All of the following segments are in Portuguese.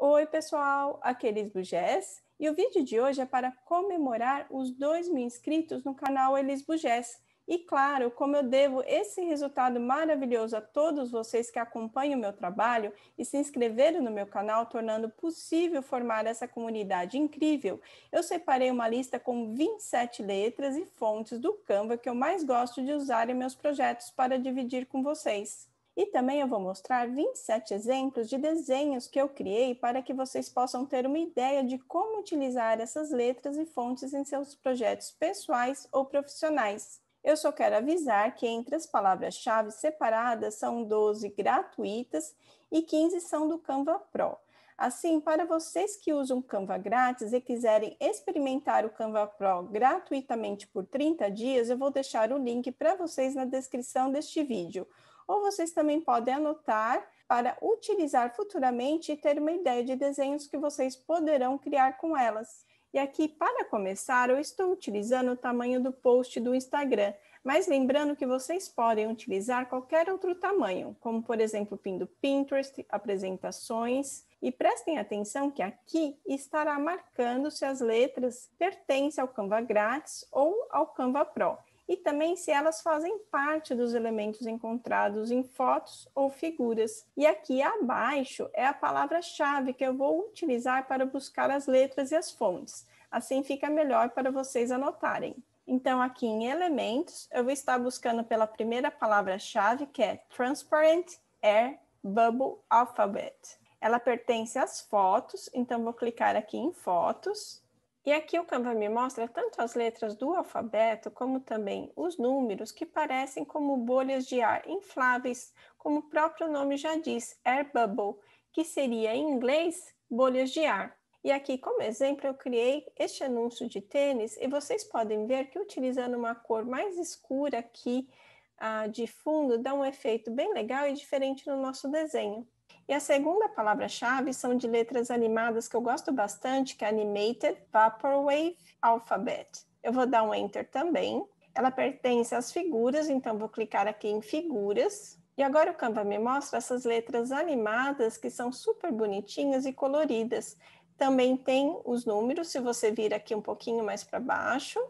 Oi, pessoal, aqui é Elis Bugés e o vídeo de hoje é para comemorar os 2 mil inscritos no canal Elis Bugés. E claro, como eu devo esse resultado maravilhoso a todos vocês que acompanham o meu trabalho e se inscreveram no meu canal, tornando possível formar essa comunidade incrível, eu separei uma lista com 27 letras e fontes do Canva que eu mais gosto de usar em meus projetos para dividir com vocês. E também eu vou mostrar 27 exemplos de desenhos que eu criei para que vocês possam ter uma ideia de como utilizar essas letras e fontes em seus projetos pessoais ou profissionais. Eu só quero avisar que entre as palavras-chave separadas são 12 gratuitas e 15 são do Canva Pro. Assim, para vocês que usam Canva grátis e quiserem experimentar o Canva Pro gratuitamente por 30 dias, eu vou deixar o link para vocês na descrição deste vídeo ou vocês também podem anotar para utilizar futuramente e ter uma ideia de desenhos que vocês poderão criar com elas. E aqui, para começar, eu estou utilizando o tamanho do post do Instagram, mas lembrando que vocês podem utilizar qualquer outro tamanho, como por exemplo o pin do Pinterest, apresentações. E prestem atenção que aqui estará marcando se as letras pertencem ao Canva grátis ou ao Canva Pro e também se elas fazem parte dos elementos encontrados em fotos ou figuras. E aqui abaixo é a palavra-chave que eu vou utilizar para buscar as letras e as fontes. Assim fica melhor para vocês anotarem. Então, aqui em elementos, eu vou estar buscando pela primeira palavra-chave, que é Transparent Air Bubble Alphabet. Ela pertence às fotos, então vou clicar aqui em fotos e aqui o Canva me mostra tanto as letras do alfabeto, como também os números, que parecem como bolhas de ar infláveis, como o próprio nome já diz, air bubble, que seria em inglês bolhas de ar. E aqui, como exemplo, eu criei este anúncio de tênis e vocês podem ver que utilizando uma cor mais escura aqui ah, de fundo dá um efeito bem legal e diferente no nosso desenho. E a segunda palavra-chave são de letras animadas que eu gosto bastante, que é Animated Vaporwave Alphabet. Eu vou dar um Enter também. Ela pertence às figuras, então vou clicar aqui em Figuras. E agora o Canva me mostra essas letras animadas que são super bonitinhas e coloridas. Também tem os números, se você vir aqui um pouquinho mais para baixo.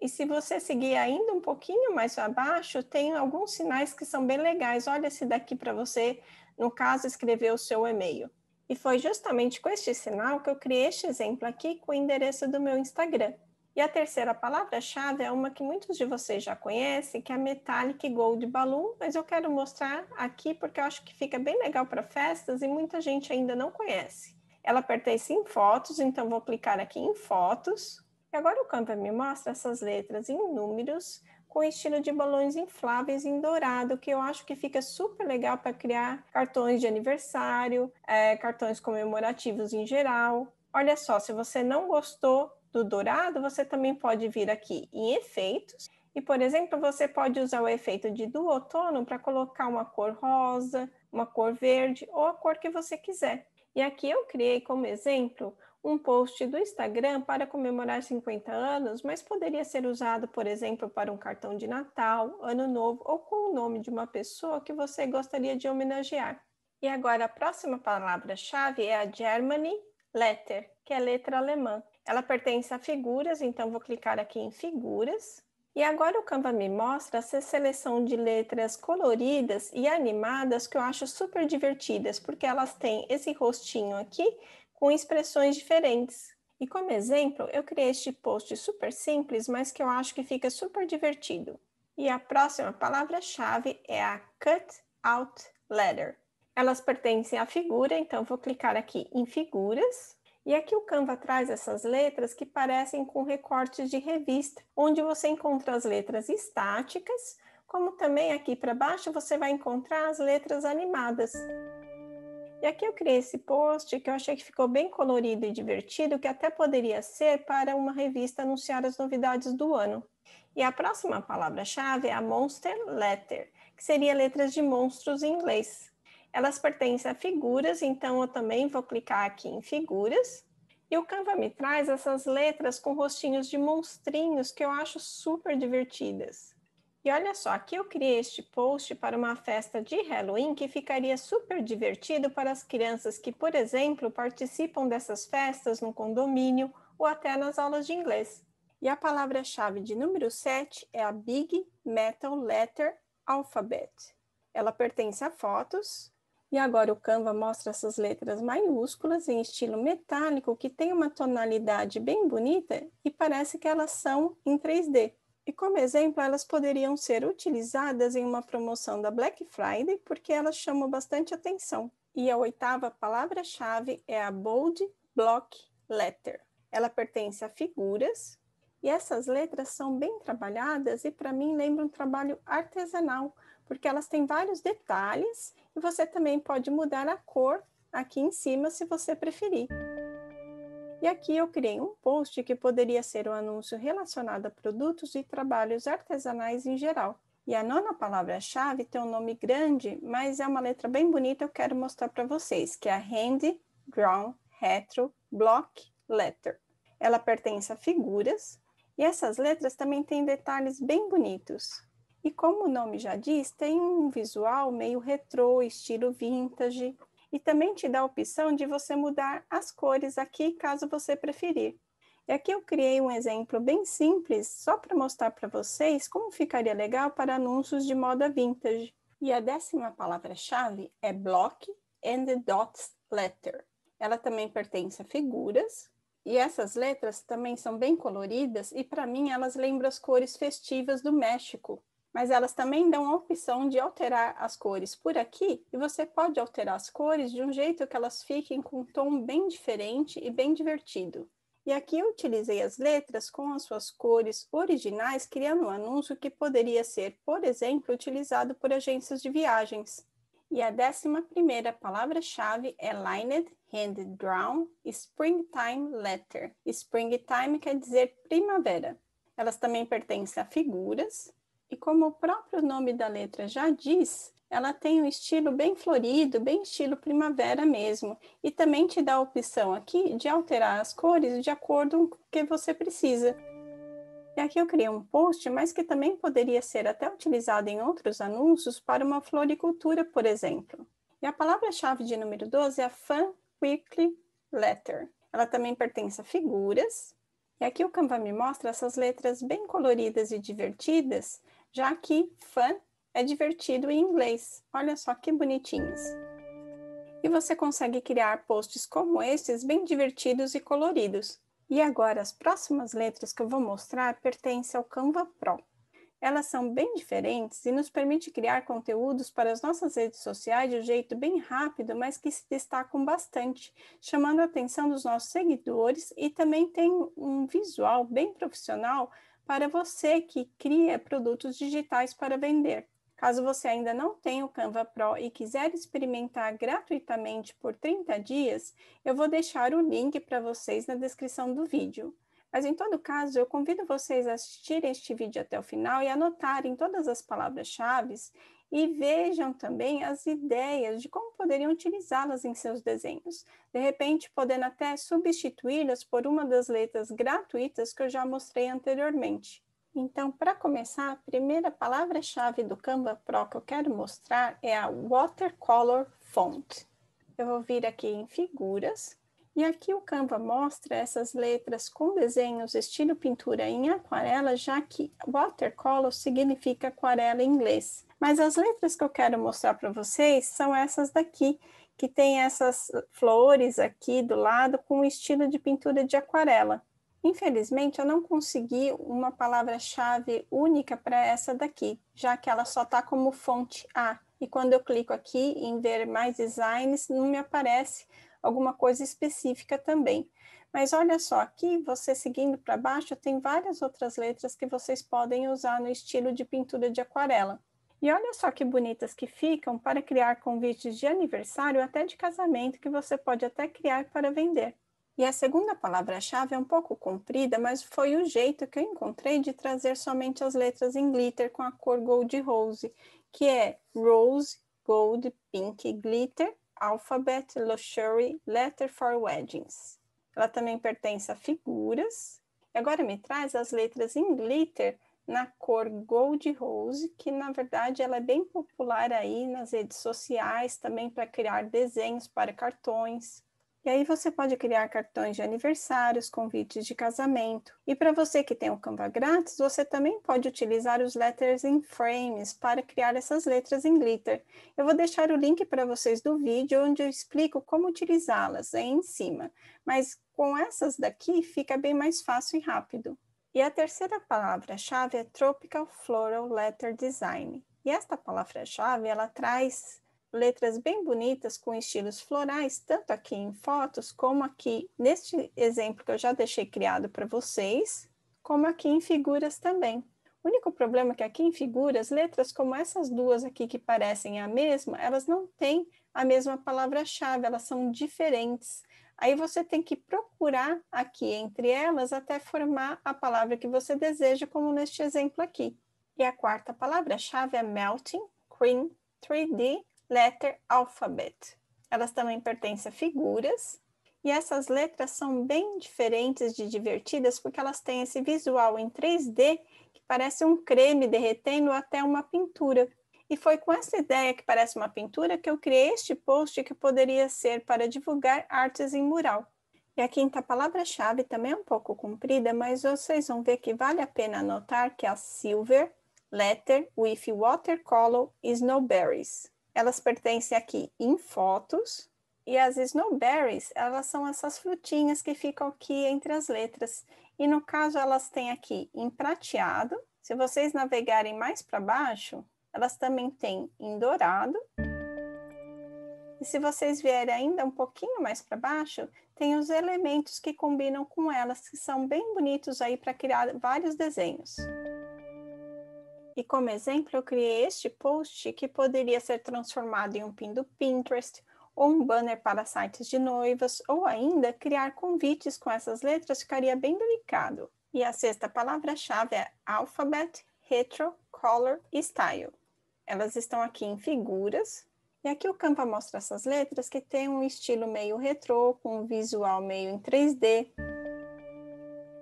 E se você seguir ainda um pouquinho mais abaixo, tem alguns sinais que são bem legais. Olha esse daqui para você no caso, escrever o seu e-mail. E foi justamente com este sinal que eu criei este exemplo aqui com o endereço do meu Instagram. E a terceira palavra-chave é uma que muitos de vocês já conhecem, que é a Metallic Gold Balloon, mas eu quero mostrar aqui porque eu acho que fica bem legal para festas e muita gente ainda não conhece. Ela pertence em fotos, então vou clicar aqui em fotos. E agora o Canva me mostra essas letras em números com estilo de balões infláveis em dourado, que eu acho que fica super legal para criar cartões de aniversário, é, cartões comemorativos em geral. Olha só, se você não gostou do dourado, você também pode vir aqui em efeitos. E, por exemplo, você pode usar o efeito de duotono para colocar uma cor rosa, uma cor verde ou a cor que você quiser. E aqui eu criei como exemplo um post do Instagram para comemorar 50 anos, mas poderia ser usado, por exemplo, para um cartão de Natal, Ano Novo ou com o nome de uma pessoa que você gostaria de homenagear. E agora a próxima palavra-chave é a Germany Letter, que é letra alemã. Ela pertence a figuras, então vou clicar aqui em figuras. E agora o Canva me mostra essa seleção de letras coloridas e animadas que eu acho super divertidas, porque elas têm esse rostinho aqui, com expressões diferentes. E como exemplo, eu criei este post super simples, mas que eu acho que fica super divertido. E a próxima palavra-chave é a cut out letter. Elas pertencem à figura, então vou clicar aqui em figuras. E aqui o Canva traz essas letras que parecem com recortes de revista, onde você encontra as letras estáticas, como também aqui para baixo você vai encontrar as letras animadas. E aqui eu criei esse post que eu achei que ficou bem colorido e divertido, que até poderia ser para uma revista anunciar as novidades do ano. E a próxima palavra-chave é a Monster Letter, que seria letras de monstros em inglês. Elas pertencem a figuras, então eu também vou clicar aqui em figuras. E o Canva me traz essas letras com rostinhos de monstrinhos que eu acho super divertidas. E olha só, aqui eu criei este post para uma festa de Halloween que ficaria super divertido para as crianças que, por exemplo, participam dessas festas no condomínio ou até nas aulas de inglês. E a palavra-chave de número 7 é a Big Metal Letter Alphabet. Ela pertence a fotos. E agora o Canva mostra essas letras maiúsculas em estilo metálico que tem uma tonalidade bem bonita e parece que elas são em 3D. E como exemplo, elas poderiam ser utilizadas em uma promoção da Black Friday porque elas chamam bastante atenção. E a oitava palavra-chave é a bold block letter. Ela pertence a figuras e essas letras são bem trabalhadas e para mim lembra um trabalho artesanal, porque elas têm vários detalhes e você também pode mudar a cor aqui em cima se você preferir. E aqui eu criei um post que poderia ser um anúncio relacionado a produtos e trabalhos artesanais em geral. E a nona palavra-chave tem um nome grande, mas é uma letra bem bonita, eu quero mostrar para vocês, que é a Hand Drawn Retro Block Letter. Ela pertence a figuras e essas letras também têm detalhes bem bonitos. E como o nome já diz, tem um visual meio retrô, estilo vintage, e também te dá a opção de você mudar as cores aqui, caso você preferir. E aqui eu criei um exemplo bem simples, só para mostrar para vocês como ficaria legal para anúncios de moda vintage. E a décima palavra-chave é block and the dots letter. Ela também pertence a figuras, e essas letras também são bem coloridas e para mim elas lembram as cores festivas do México, mas elas também dão a opção de alterar as cores por aqui, e você pode alterar as cores de um jeito que elas fiquem com um tom bem diferente e bem divertido. E aqui eu utilizei as letras com as suas cores originais, criando um anúncio que poderia ser, por exemplo, utilizado por agências de viagens. E a décima primeira palavra-chave é Lined Hand Drawn Springtime Letter. Springtime quer dizer primavera. Elas também pertencem a figuras, e como o próprio nome da letra já diz, ela tem um estilo bem florido, bem estilo primavera mesmo, e também te dá a opção aqui de alterar as cores de acordo com o que você precisa. E aqui eu criei um post, mas que também poderia ser até utilizado em outros anúncios para uma floricultura, por exemplo. E a palavra-chave de número 12 é a Fan Weekly Letter. Ela também pertence a figuras. E aqui o Canva me mostra essas letras bem coloridas e divertidas já que fã é divertido em inglês. Olha só que bonitinhas. E você consegue criar posts como esses, bem divertidos e coloridos. E agora as próximas letras que eu vou mostrar pertencem ao Canva Pro. Elas são bem diferentes e nos permite criar conteúdos para as nossas redes sociais de um jeito bem rápido, mas que se destacam bastante, chamando a atenção dos nossos seguidores e também tem um visual bem profissional para você que cria produtos digitais para vender. Caso você ainda não tenha o Canva Pro e quiser experimentar gratuitamente por 30 dias, eu vou deixar o link para vocês na descrição do vídeo. Mas em todo caso, eu convido vocês a assistirem este vídeo até o final e anotarem todas as palavras-chave e vejam também as ideias de como poderiam utilizá-las em seus desenhos. De repente, podendo até substituí-las por uma das letras gratuitas que eu já mostrei anteriormente. Então, para começar, a primeira palavra-chave do Canva Pro que eu quero mostrar é a Watercolor Font. Eu vou vir aqui em Figuras, e aqui o Canva mostra essas letras com desenhos estilo pintura em aquarela, já que watercolor significa aquarela em inglês. Mas as letras que eu quero mostrar para vocês são essas daqui, que tem essas flores aqui do lado com um estilo de pintura de aquarela. Infelizmente, eu não consegui uma palavra-chave única para essa daqui, já que ela só está como fonte A. E quando eu clico aqui em ver mais designs, não me aparece alguma coisa específica também. Mas olha só, aqui você seguindo para baixo, tem várias outras letras que vocês podem usar no estilo de pintura de aquarela. E olha só que bonitas que ficam para criar convites de aniversário até de casamento que você pode até criar para vender. E a segunda palavra-chave é um pouco comprida, mas foi o jeito que eu encontrei de trazer somente as letras em glitter com a cor Gold Rose, que é Rose, Gold, Pink, Glitter, Alphabet, Luxury, Letter for Weddings. Ela também pertence a figuras. Agora me traz as letras em glitter na cor Gold Rose, que na verdade ela é bem popular aí nas redes sociais também para criar desenhos para cartões. E aí você pode criar cartões de aniversários, convites de casamento. E para você que tem o Canva grátis, você também pode utilizar os letters in frames para criar essas letras em glitter. Eu vou deixar o link para vocês do vídeo onde eu explico como utilizá-las aí em cima. Mas com essas daqui fica bem mais fácil e rápido. E a terceira palavra-chave é Tropical Floral Letter Design. E esta palavra-chave, ela traz letras bem bonitas com estilos florais, tanto aqui em fotos como aqui neste exemplo que eu já deixei criado para vocês, como aqui em figuras também. O único problema é que aqui em figuras, letras como essas duas aqui que parecem a mesma, elas não têm a mesma palavra-chave, elas são diferentes. Aí você tem que procurar aqui entre elas até formar a palavra que você deseja, como neste exemplo aqui. E a quarta palavra-chave é Melting Cream 3D Letter Alphabet. Elas também pertencem a figuras. E essas letras são bem diferentes de divertidas porque elas têm esse visual em 3D que parece um creme derretendo até uma pintura. E foi com essa ideia que parece uma pintura que eu criei este post que poderia ser para divulgar artes em mural. E a quinta palavra-chave também é um pouco comprida, mas vocês vão ver que vale a pena anotar que é a Silver Letter with Watercolor Snowberries. Elas pertencem aqui em fotos, e as snowberries, elas são essas frutinhas que ficam aqui entre as letras. E no caso, elas têm aqui em prateado. Se vocês navegarem mais para baixo, elas também têm em dourado. E se vocês vierem ainda um pouquinho mais para baixo, tem os elementos que combinam com elas, que são bem bonitos aí para criar vários desenhos. E como exemplo, eu criei este post que poderia ser transformado em um pin do Pinterest, ou um banner para sites de noivas, ou ainda criar convites com essas letras ficaria bem delicado. E a sexta palavra-chave é alphabet, retro, color e style. Elas estão aqui em figuras, e aqui o Campa mostra essas letras que tem um estilo meio retrô, com um visual meio em 3D.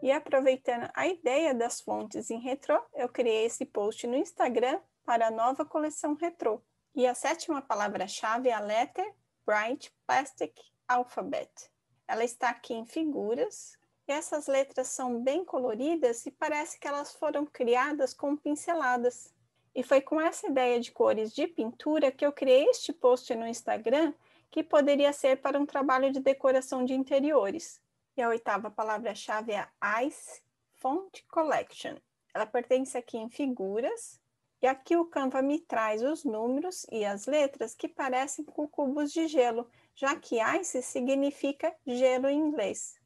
E aproveitando a ideia das fontes em retrô, eu criei esse post no Instagram para a nova coleção retrô. E a sétima palavra-chave é a letter Bright Plastic Alphabet. Ela está aqui em figuras, e essas letras são bem coloridas e parece que elas foram criadas com pinceladas. E foi com essa ideia de cores de pintura que eu criei este post no Instagram, que poderia ser para um trabalho de decoração de interiores. E a oitava palavra-chave é Ice Font Collection. Ela pertence aqui em figuras, e aqui o Canva me traz os números e as letras que parecem com cubos de gelo, já que ice significa gelo em inglês.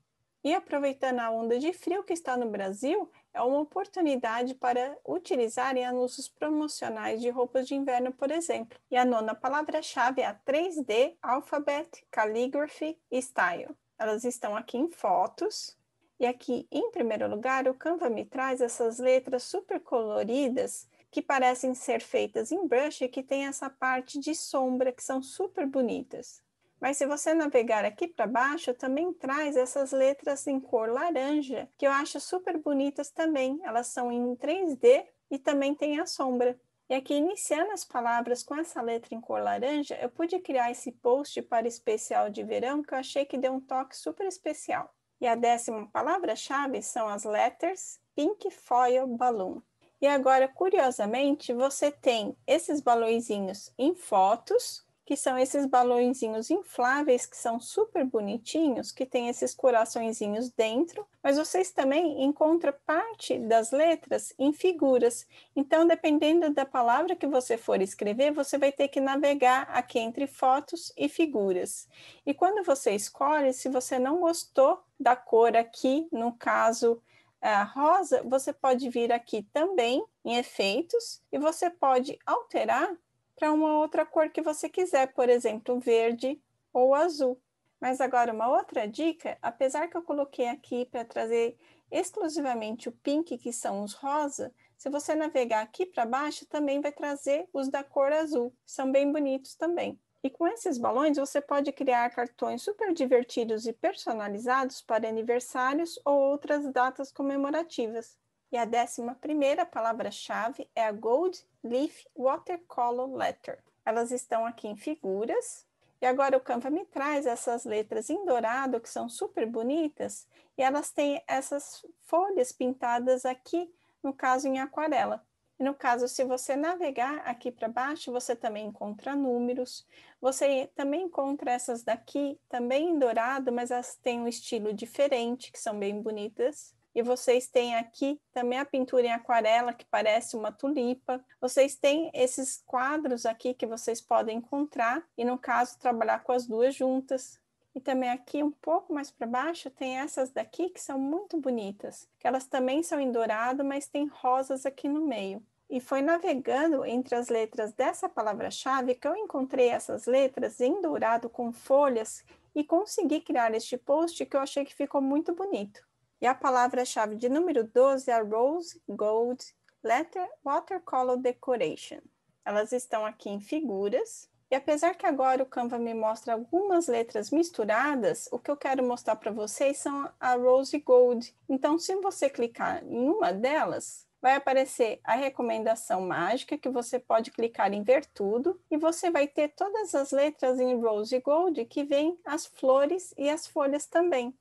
E aproveitando a onda de frio que está no Brasil, é uma oportunidade para utilizar em anúncios promocionais de roupas de inverno, por exemplo. E a nona palavra-chave é a 3D Alphabet Calligraphy Style. Elas estão aqui em fotos. E aqui, em primeiro lugar, o Canva me traz essas letras super coloridas que parecem ser feitas em brush e que tem essa parte de sombra que são super bonitas. Mas se você navegar aqui para baixo, também traz essas letras em cor laranja, que eu acho super bonitas também. Elas são em 3D e também tem a sombra. E aqui, iniciando as palavras com essa letra em cor laranja, eu pude criar esse post para especial de verão que eu achei que deu um toque super especial. E a décima palavra-chave são as letters Pink Foil Balloon. E agora, curiosamente, você tem esses balões em fotos que são esses balõezinhos infláveis que são super bonitinhos, que tem esses coraçõezinhos dentro, mas vocês também encontram parte das letras em figuras. Então, dependendo da palavra que você for escrever, você vai ter que navegar aqui entre fotos e figuras. E quando você escolhe, se você não gostou da cor aqui, no caso, a eh, rosa, você pode vir aqui também em efeitos e você pode alterar para uma outra cor que você quiser, por exemplo, verde ou azul. Mas agora, uma outra dica, apesar que eu coloquei aqui para trazer exclusivamente o pink, que são os rosa, se você navegar aqui para baixo, também vai trazer os da cor azul, são bem bonitos também. E com esses balões, você pode criar cartões super divertidos e personalizados para aniversários ou outras datas comemorativas. E a décima primeira palavra-chave é a Gold Leaf Watercolor Letter. Elas estão aqui em figuras. E agora o Canva me traz essas letras em dourado, que são super bonitas, e elas têm essas folhas pintadas aqui, no caso em aquarela. E no caso, se você navegar aqui para baixo, você também encontra números, você também encontra essas daqui, também em dourado, mas elas têm um estilo diferente, que são bem bonitas e vocês têm aqui também a pintura em aquarela, que parece uma tulipa. Vocês têm esses quadros aqui que vocês podem encontrar, e no caso, trabalhar com as duas juntas. E também aqui, um pouco mais para baixo, tem essas daqui que são muito bonitas, que elas também são em dourado, mas tem rosas aqui no meio. E foi navegando entre as letras dessa palavra-chave que eu encontrei essas letras em dourado com folhas e consegui criar este post que eu achei que ficou muito bonito. E a palavra-chave de número 12 é Rose Gold Letter Watercolor Decoration. Elas estão aqui em figuras. E apesar que agora o Canva me mostra algumas letras misturadas, o que eu quero mostrar para vocês são a Rose Gold. Então, se você clicar em uma delas, vai aparecer a recomendação mágica que você pode clicar em ver tudo e você vai ter todas as letras em Rose Gold que vem as flores e as folhas também.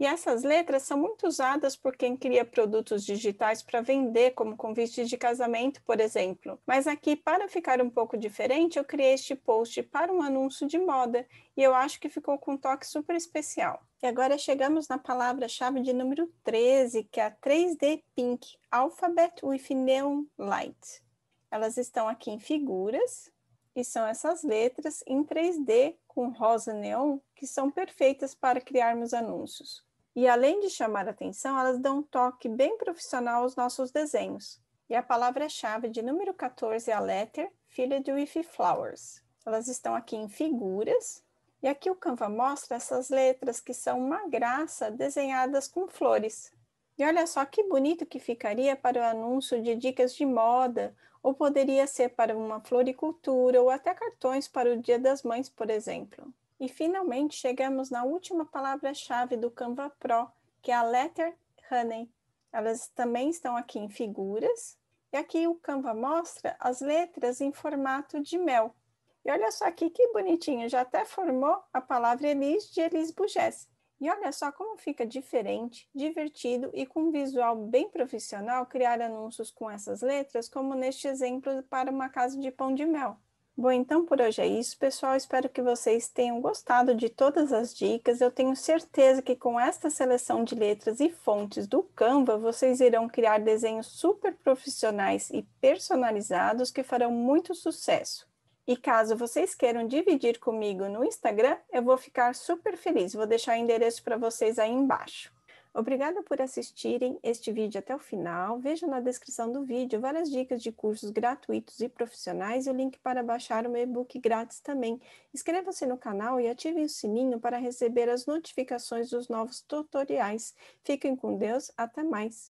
E essas letras são muito usadas por quem cria produtos digitais para vender, como convite de casamento, por exemplo. Mas aqui, para ficar um pouco diferente, eu criei este post para um anúncio de moda e eu acho que ficou com um toque super especial. E agora chegamos na palavra-chave de número 13, que é a 3D Pink Alphabet with Neon Light. Elas estão aqui em figuras e são essas letras em 3D com rosa neon que são perfeitas para criarmos anúncios. E além de chamar atenção, elas dão um toque bem profissional aos nossos desenhos. E a palavra-chave de número 14 é a letter, filha de With Flowers. Elas estão aqui em figuras, e aqui o Canva mostra essas letras que são uma graça desenhadas com flores. E olha só que bonito que ficaria para o anúncio de dicas de moda, ou poderia ser para uma floricultura, ou até cartões para o Dia das Mães, por exemplo. E finalmente chegamos na última palavra-chave do Canva Pro, que é a letter honey. Elas também estão aqui em figuras. E aqui o Canva mostra as letras em formato de mel. E olha só aqui que bonitinho, já até formou a palavra Elis de Elis Bugés. E olha só como fica diferente, divertido e com um visual bem profissional criar anúncios com essas letras, como neste exemplo para uma casa de pão de mel. Bom, então por hoje é isso, pessoal. Espero que vocês tenham gostado de todas as dicas. Eu tenho certeza que com esta seleção de letras e fontes do Canva, vocês irão criar desenhos super profissionais e personalizados que farão muito sucesso. E caso vocês queiram dividir comigo no Instagram, eu vou ficar super feliz. Vou deixar o endereço para vocês aí embaixo. Obrigada por assistirem este vídeo até o final. Vejam na descrição do vídeo várias dicas de cursos gratuitos e profissionais e o link para baixar o meu e-book grátis também. Inscreva-se no canal e ativem o sininho para receber as notificações dos novos tutoriais. Fiquem com Deus, até mais!